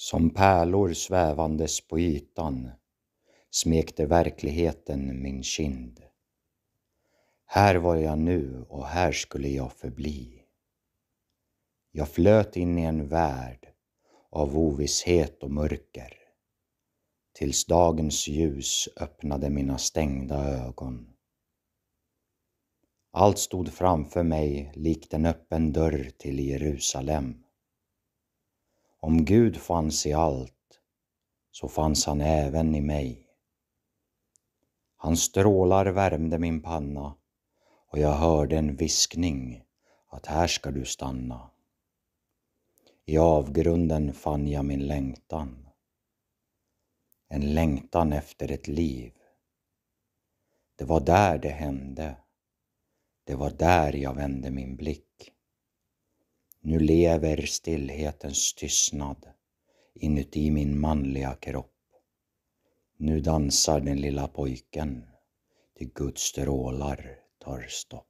Som pärlor svävandes på ytan smekte verkligheten min kind. Här var jag nu och här skulle jag förbli. Jag flöt in i en värld av ovisshet och mörker tills dagens ljus öppnade mina stängda ögon. Allt stod framför mig likt en öppen dörr till Jerusalem. Om Gud fanns i allt, så fanns han även i mig. Hans strålar värmde min panna och jag hörde en viskning att här ska du stanna. I avgrunden fann jag min längtan. En längtan efter ett liv. Det var där det hände. Det var där jag vände min blick. Nu lever stillhetens tystnad inuti min manliga kropp. Nu dansar den lilla pojken, till Guds strålar tar stopp.